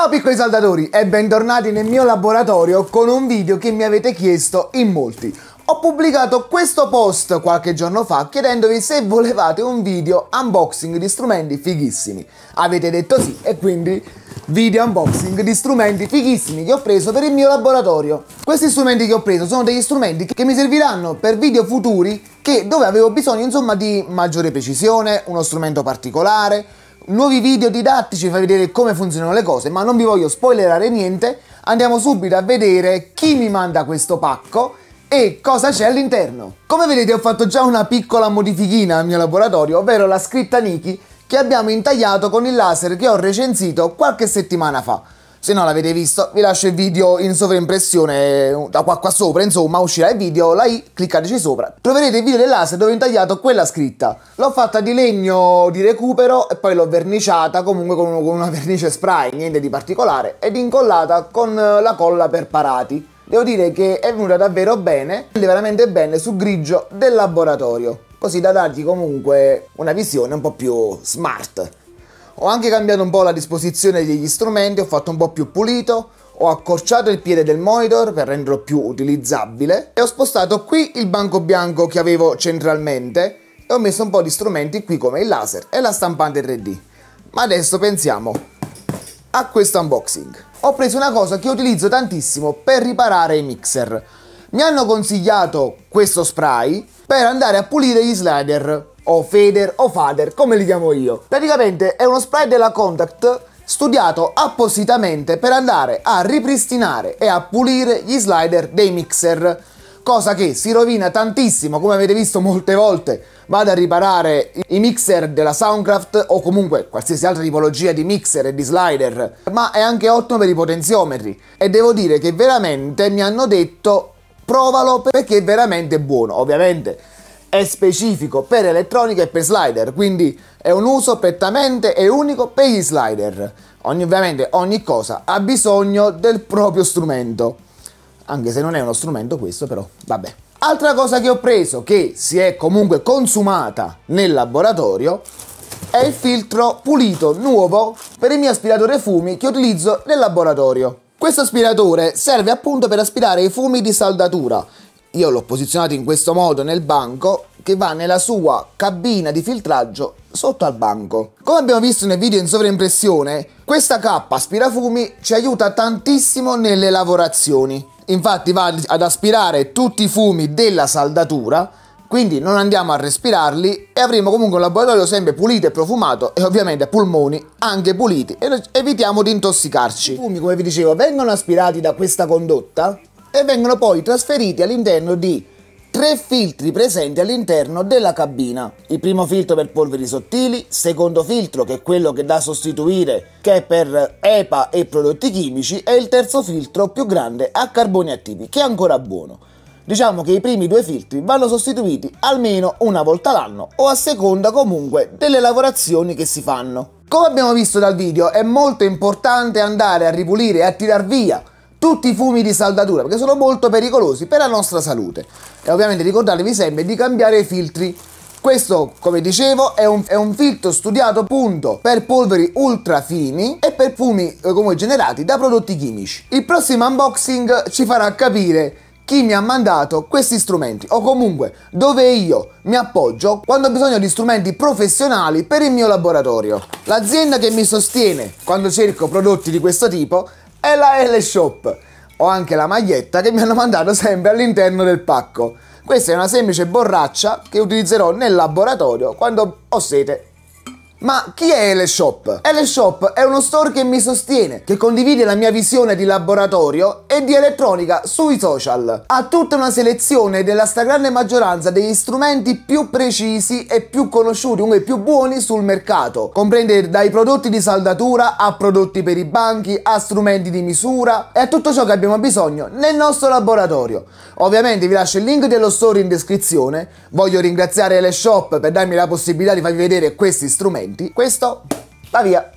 Ciao piccoli saldatori e bentornati nel mio laboratorio con un video che mi avete chiesto in molti. Ho pubblicato questo post qualche giorno fa chiedendovi se volevate un video unboxing di strumenti fighissimi. Avete detto sì e quindi video unboxing di strumenti fighissimi che ho preso per il mio laboratorio. Questi strumenti che ho preso sono degli strumenti che mi serviranno per video futuri che, dove avevo bisogno insomma di maggiore precisione, uno strumento particolare, nuovi video didattici per vedere come funzionano le cose, ma non vi voglio spoilerare niente, andiamo subito a vedere chi mi manda questo pacco e cosa c'è all'interno. Come vedete ho fatto già una piccola modifichina al mio laboratorio, ovvero la scritta Niki che abbiamo intagliato con il laser che ho recensito qualche settimana fa. Se non l'avete visto, vi lascio il video in sovraimpressione da qua, qua sopra, insomma, uscirà il video, la i, cliccateci sopra. Troverete il video dell'asse dove ho intagliato quella scritta. L'ho fatta di legno di recupero e poi l'ho verniciata comunque con, con una vernice spray, niente di particolare, ed incollata con eh, la colla per parati. Devo dire che è venuta davvero bene, veramente bene sul grigio del laboratorio, così da dargli comunque una visione un po' più smart. Ho anche cambiato un po' la disposizione degli strumenti, ho fatto un po' più pulito, ho accorciato il piede del monitor per renderlo più utilizzabile e ho spostato qui il banco bianco che avevo centralmente e ho messo un po' di strumenti qui come il laser e la stampante 3D. Ma adesso pensiamo a questo unboxing. Ho preso una cosa che utilizzo tantissimo per riparare i mixer. Mi hanno consigliato questo spray per andare a pulire gli slider o Feder o Fader, come li chiamo io. Praticamente è uno spray della Contact studiato appositamente per andare a ripristinare e a pulire gli slider dei mixer cosa che si rovina tantissimo, come avete visto molte volte, vado a riparare i mixer della Soundcraft o comunque qualsiasi altra tipologia di mixer e di slider, ma è anche ottimo per i potenziometri e devo dire che veramente mi hanno detto provalo perché è veramente buono, ovviamente è specifico per elettronica e per slider, quindi è un uso prettamente e unico per gli slider. Ogni, ovviamente ogni cosa ha bisogno del proprio strumento, anche se non è uno strumento questo però, vabbè. Altra cosa che ho preso, che si è comunque consumata nel laboratorio, è il filtro pulito nuovo per il mio aspiratore fumi che utilizzo nel laboratorio. Questo aspiratore serve appunto per aspirare i fumi di saldatura io l'ho posizionato in questo modo nel banco, che va nella sua cabina di filtraggio sotto al banco. Come abbiamo visto nel video in sovraimpressione, questa cappa aspirafumi ci aiuta tantissimo nelle lavorazioni. Infatti va ad aspirare tutti i fumi della saldatura, quindi non andiamo a respirarli e avremo comunque un laboratorio sempre pulito e profumato e ovviamente polmoni anche puliti e evitiamo di intossicarci. I fumi, come vi dicevo, vengono aspirati da questa condotta e vengono poi trasferiti all'interno di tre filtri presenti all'interno della cabina. Il primo filtro per polveri sottili, secondo filtro che è quello che da sostituire che è per EPA e prodotti chimici e il terzo filtro più grande a carboni attivi che è ancora buono. Diciamo che i primi due filtri vanno sostituiti almeno una volta l'anno o a seconda comunque delle lavorazioni che si fanno. Come abbiamo visto dal video è molto importante andare a ripulire e a tirar via tutti i fumi di saldatura perché sono molto pericolosi per la nostra salute e ovviamente ricordatevi sempre di cambiare i filtri questo, come dicevo, è un, è un, filtro studiato appunto per polveri ultra fini e per fumi eh, come generati da prodotti chimici. Il prossimo unboxing ci farà capire chi mi ha mandato questi strumenti o comunque dove io mi appoggio quando ho bisogno di strumenti professionali per il mio laboratorio. L'azienda che mi sostiene quando cerco prodotti di questo tipo è la L-Shop. Ho anche la maglietta che mi hanno mandato sempre all'interno del pacco. Questa è una semplice borraccia che utilizzerò nel laboratorio quando ho sete ma chi è Eleshop? Eleshop è uno store che mi sostiene, che condivide la mia visione di laboratorio e di elettronica sui social. Ha tutta una selezione della stragrande maggioranza degli strumenti più precisi e più conosciuti, uno più buoni sul mercato. Comprende dai prodotti di saldatura a prodotti per i banchi, a strumenti di misura e a tutto ciò che abbiamo bisogno nel nostro laboratorio. Ovviamente vi lascio il link dello store in descrizione. Voglio ringraziare Eleshop per darmi la possibilità di farvi vedere questi strumenti commenti. Questo va via.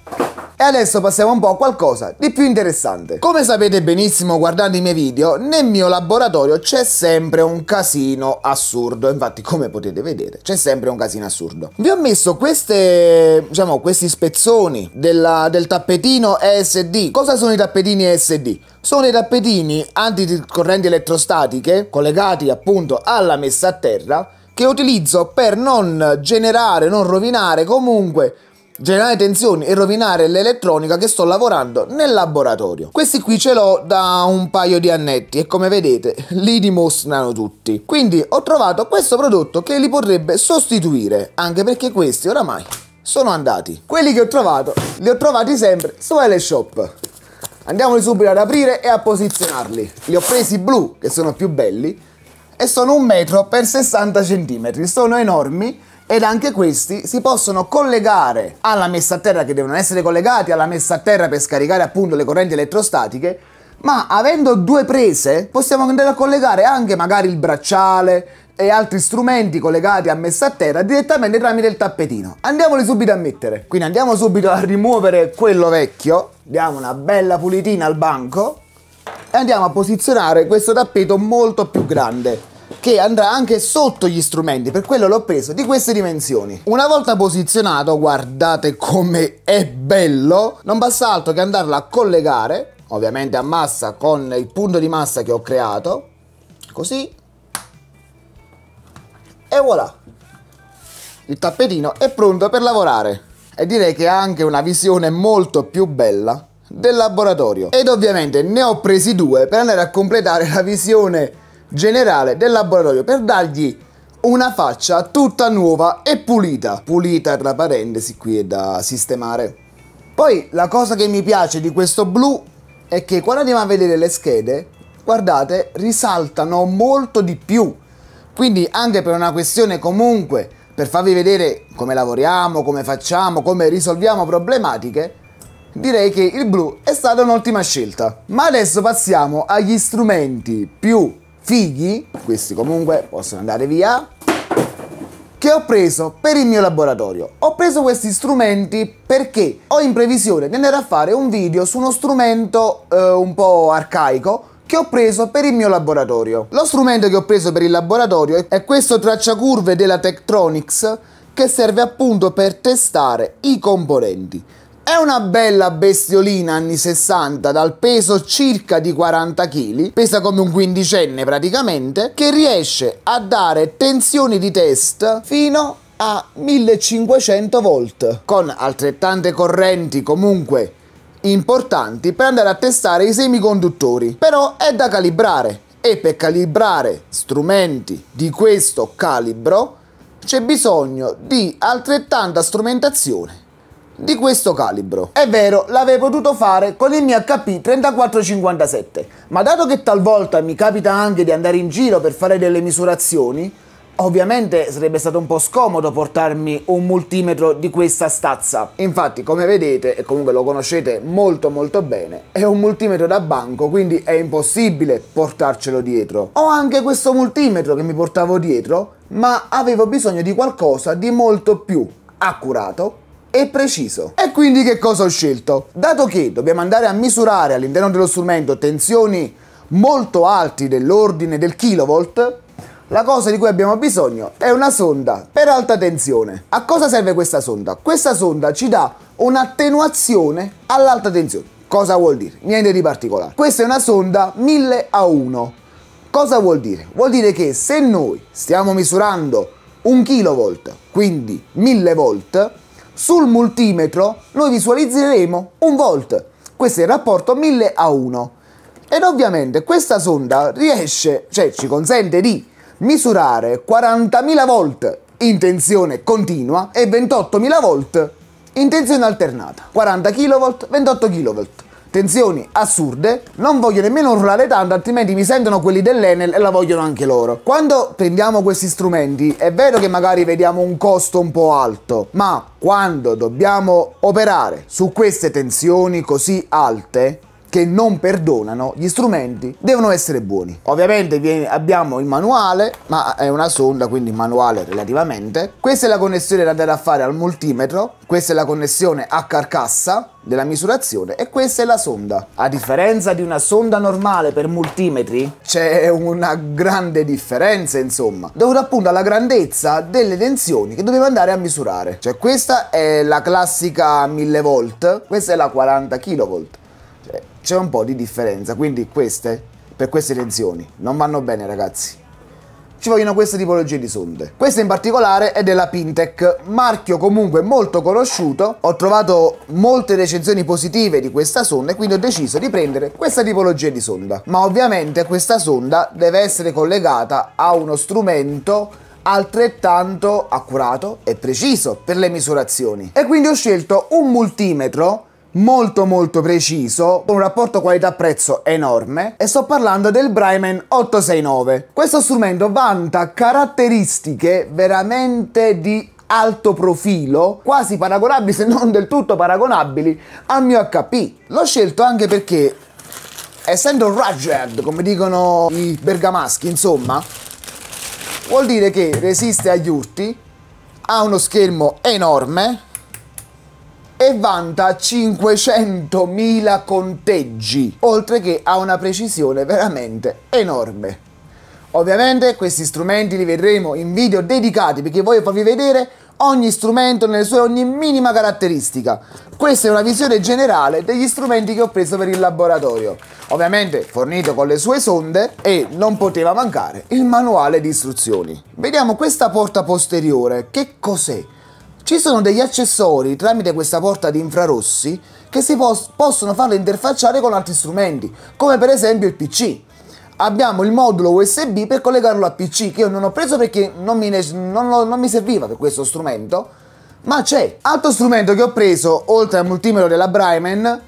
E adesso passiamo un po' a qualcosa di più interessante. Come sapete benissimo guardando i miei video, nel mio laboratorio c'è sempre un casino assurdo. Infatti, come potete vedere, c'è sempre un casino assurdo. Vi ho messo queste, diciamo, questi spezzoni della, del tappetino ESD. Cosa sono i tappetini ESD? Sono i tappetini anticorrenti elettrostatiche collegati appunto alla messa a terra che utilizzo per non generare, non rovinare comunque generare tensioni e rovinare l'elettronica che sto lavorando nel laboratorio. Questi qui ce l'ho da un paio di annetti e come vedete li dimostrano tutti. Quindi ho trovato questo prodotto che li potrebbe sostituire, anche perché questi oramai sono andati. Quelli che ho trovato li ho trovati sempre su Shop. Andiamoli subito ad aprire e a posizionarli. Li ho presi blu, che sono più belli, e sono un metro per 60 centimetri, sono enormi ed anche questi si possono collegare alla messa a terra che devono essere collegati alla messa a terra per scaricare appunto le correnti elettrostatiche ma avendo due prese possiamo andare a collegare anche magari il bracciale e altri strumenti collegati a messa a terra direttamente tramite il tappetino andiamoli subito a mettere quindi andiamo subito a rimuovere quello vecchio diamo una bella pulitina al banco e andiamo a posizionare questo tappeto molto più grande che andrà anche sotto gli strumenti, per quello l'ho preso di queste dimensioni. Una volta posizionato, guardate come è bello, non basta altro che andarlo a collegare, ovviamente a massa con il punto di massa che ho creato, così, e voilà. Il tappetino è pronto per lavorare e direi che ha anche una visione molto più bella del laboratorio. Ed ovviamente ne ho presi due per andare a completare la visione generale del laboratorio per dargli una faccia tutta nuova e pulita. Pulita tra parentesi qui è da sistemare. Poi la cosa che mi piace di questo blu è che quando andiamo a vedere le schede, guardate, risaltano molto di più. Quindi anche per una questione comunque, per farvi vedere come lavoriamo, come facciamo, come risolviamo problematiche, direi che il blu è stata un'ottima scelta. Ma adesso passiamo agli strumenti più fighi, questi comunque possono andare via, che ho preso per il mio laboratorio. Ho preso questi strumenti perché ho in previsione di andare a fare un video su uno strumento eh, un po' arcaico che ho preso per il mio laboratorio. Lo strumento che ho preso per il laboratorio è questo tracciacurve della Tektronix che serve appunto per testare i componenti. È una bella bestiolina anni 60 dal peso circa di 40 kg, pesa come un quindicenne praticamente, che riesce a dare tensioni di test fino a 1500 volt, con altrettante correnti comunque importanti per andare a testare i semiconduttori. Però è da calibrare e per calibrare strumenti di questo calibro c'è bisogno di altrettanta strumentazione di questo calibro. È vero, l'avrei potuto fare con il mio HP 3457, ma dato che talvolta mi capita anche di andare in giro per fare delle misurazioni, Ovviamente sarebbe stato un po' scomodo portarmi un multimetro di questa stazza. Infatti, come vedete, e comunque lo conoscete molto molto bene, è un multimetro da banco, quindi è impossibile portarcelo dietro. Ho anche questo multimetro che mi portavo dietro, ma avevo bisogno di qualcosa di molto più accurato e preciso. E quindi che cosa ho scelto? Dato che dobbiamo andare a misurare all'interno dello strumento tensioni molto alti dell'ordine del kilovolt, la cosa di cui abbiamo bisogno è una sonda per alta tensione. A cosa serve questa sonda? Questa sonda ci dà un'attenuazione all'alta tensione. Cosa vuol dire? Niente di particolare. Questa è una sonda 1000 a 1. Cosa vuol dire? Vuol dire che se noi stiamo misurando un kilovolt, quindi 1000 volt, sul multimetro noi visualizzeremo un volt, questo è il rapporto 1000 a 1. Ed ovviamente questa sonda riesce, cioè ci consente di misurare 40.000 volt in tensione continua e 28.000 volt in tensione alternata, 40 kV, 28 kV. Tensioni assurde, non voglio nemmeno urlare tanto, altrimenti mi sentono quelli dell'Enel e la vogliono anche loro. Quando prendiamo questi strumenti, è vero che magari vediamo un costo un po' alto, ma quando dobbiamo operare su queste tensioni così alte, che non perdonano, gli strumenti devono essere buoni. Ovviamente abbiamo il manuale, ma è una sonda, quindi manuale relativamente. Questa è la connessione da andare a fare al multimetro, questa è la connessione a carcassa della misurazione e questa è la sonda. A differenza di una sonda normale per multimetri, c'è una grande differenza, insomma, dovuta appunto alla grandezza delle tensioni che dobbiamo andare a misurare. Cioè questa è la classica 1000 volt, questa è la 40 kV c'è un po' di differenza, quindi queste, per queste tensioni, non vanno bene ragazzi. Ci vogliono queste tipologie di sonde. Questa in particolare è della Pintec, marchio comunque molto conosciuto. Ho trovato molte recensioni positive di questa sonda e quindi ho deciso di prendere questa tipologia di sonda. Ma ovviamente questa sonda deve essere collegata a uno strumento altrettanto accurato e preciso per le misurazioni. E quindi ho scelto un multimetro molto molto preciso, con un rapporto qualità-prezzo enorme e sto parlando del Bryman 869. Questo strumento vanta caratteristiche veramente di alto profilo, quasi paragonabili se non del tutto paragonabili al mio HP. L'ho scelto anche perché essendo rugged, come dicono i bergamaschi, insomma, vuol dire che resiste agli urti, ha uno schermo enorme e vanta 500.000 conteggi, oltre che ha una precisione veramente enorme. Ovviamente questi strumenti li vedremo in video dedicati perché voglio farvi vedere ogni strumento nelle sue ogni minima caratteristica. Questa è una visione generale degli strumenti che ho preso per il laboratorio. Ovviamente fornito con le sue sonde e non poteva mancare il manuale di istruzioni. Vediamo questa porta posteriore, che cos'è? Ci sono degli accessori tramite questa porta di infrarossi che si pos possono farle interfacciare con altri strumenti, come per esempio il PC. Abbiamo il modulo USB per collegarlo al PC, che io non ho preso perché non mi, non lo, non mi serviva per questo strumento, ma c'è. Altro strumento che ho preso, oltre al multimetro della Bryman,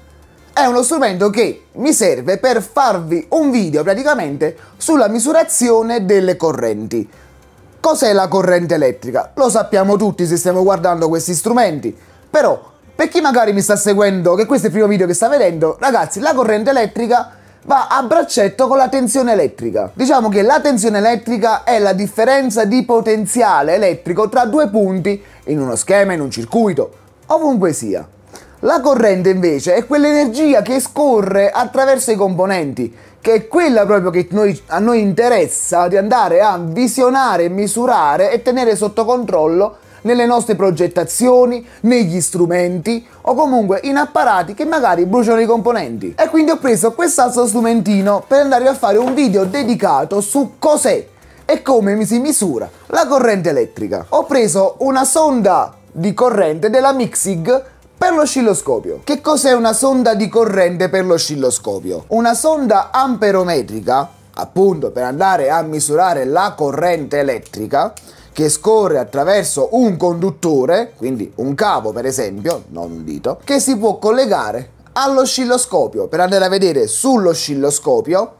è uno strumento che mi serve per farvi un video praticamente sulla misurazione delle correnti. Cos'è la corrente elettrica? Lo sappiamo tutti se stiamo guardando questi strumenti, però per chi magari mi sta seguendo, che questo è il primo video che sta vedendo, ragazzi, la corrente elettrica va a braccetto con la tensione elettrica. Diciamo che la tensione elettrica è la differenza di potenziale elettrico tra due punti in uno schema, in un circuito, ovunque sia. La corrente invece è quell'energia che scorre attraverso i componenti, che è quella proprio che noi, a noi interessa di andare a visionare, misurare e tenere sotto controllo nelle nostre progettazioni, negli strumenti o comunque in apparati che magari bruciano i componenti. E quindi ho preso quest'altro strumentino per andare a fare un video dedicato su cos'è e come mi si misura la corrente elettrica. Ho preso una sonda di corrente della Mixig per l'oscilloscopio, che cos'è una sonda di corrente per l'oscilloscopio? Una sonda amperometrica, appunto per andare a misurare la corrente elettrica, che scorre attraverso un conduttore, quindi un cavo per esempio, non un dito, che si può collegare all'oscilloscopio per andare a vedere sull'oscilloscopio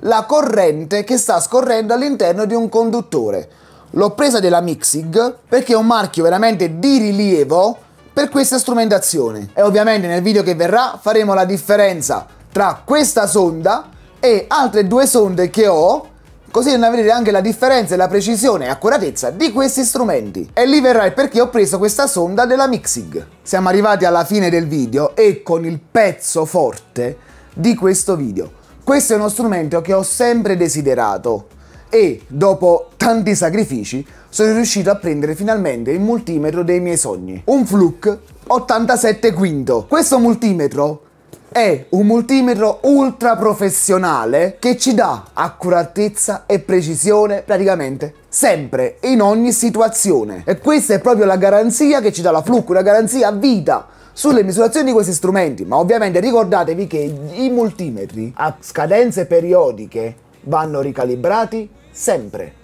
la corrente che sta scorrendo all'interno di un conduttore. L'ho presa della Mixig perché è un marchio veramente di rilievo per questa strumentazione. E ovviamente nel video che verrà faremo la differenza tra questa sonda e altre due sonde che ho così da vedere anche la differenza e la precisione e accuratezza di questi strumenti. E lì verrà il perché ho preso questa sonda della Mixig. Siamo arrivati alla fine del video e con il pezzo forte di questo video. Questo è uno strumento che ho sempre desiderato e dopo tanti sacrifici sono riuscito a prendere finalmente il multimetro dei miei sogni. Un Fluke 87 quinto. Questo multimetro è un multimetro ultra professionale che ci dà accuratezza e precisione praticamente sempre in ogni situazione e questa è proprio la garanzia che ci dà la Fluke, una garanzia a vita sulle misurazioni di questi strumenti, ma ovviamente ricordatevi che i multimetri a scadenze periodiche vanno ricalibrati sempre.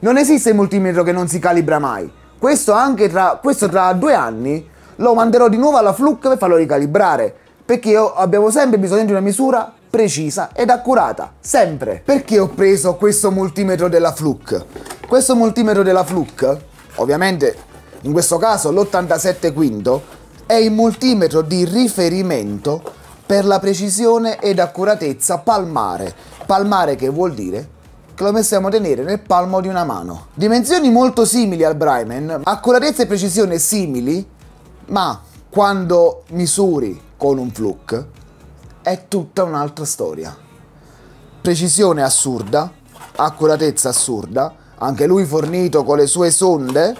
Non esiste il multimetro che non si calibra mai. Questo anche tra, questo tra due anni lo manderò di nuovo alla Fluke per farlo ricalibrare. Perché abbiamo sempre bisogno di una misura precisa ed accurata, sempre. Perché ho preso questo multimetro della Fluke? Questo multimetro della Fluke, ovviamente in questo caso l'87 quinto, è il multimetro di riferimento per la precisione ed accuratezza palmare. Palmare che vuol dire che lo possiamo tenere nel palmo di una mano. Dimensioni molto simili al Bryman, accuratezza e precisione simili, ma quando misuri con un fluke è tutta un'altra storia. Precisione assurda, accuratezza assurda, anche lui fornito con le sue sonde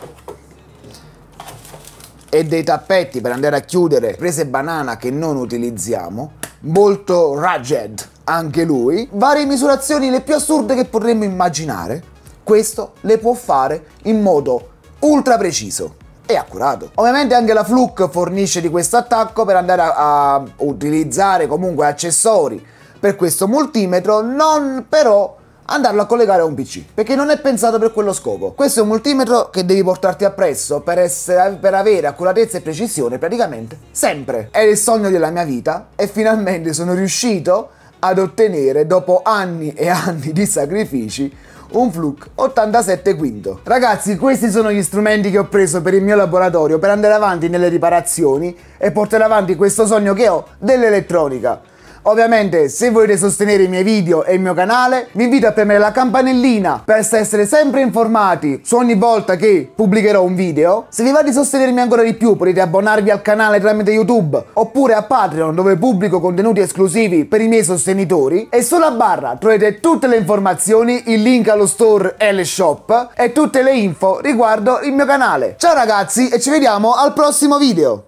e dei tappetti per andare a chiudere prese banana che non utilizziamo, molto rugged, anche lui, varie misurazioni le più assurde che potremmo immaginare. Questo le può fare in modo ultra preciso e accurato. Ovviamente anche la Fluke fornisce di questo attacco per andare a, a utilizzare comunque accessori per questo multimetro, non però andarlo a collegare a un PC, perché non è pensato per quello scopo. Questo è un multimetro che devi portarti appresso per, essere, per avere accuratezza e precisione praticamente sempre. È il sogno della mia vita e finalmente sono riuscito ad ottenere, dopo anni e anni di sacrifici, un Fluke 87 quinto. Ragazzi, questi sono gli strumenti che ho preso per il mio laboratorio per andare avanti nelle riparazioni e portare avanti questo sogno che ho dell'elettronica. Ovviamente se volete sostenere i miei video e il mio canale vi invito a premere la campanellina per essere sempre informati su ogni volta che pubblicherò un video. Se vi va di sostenermi ancora di più potete abbonarvi al canale tramite YouTube oppure a Patreon dove pubblico contenuti esclusivi per i miei sostenitori e sulla barra troverete tutte le informazioni, il link allo store e le shop e tutte le info riguardo il mio canale. Ciao ragazzi e ci vediamo al prossimo video!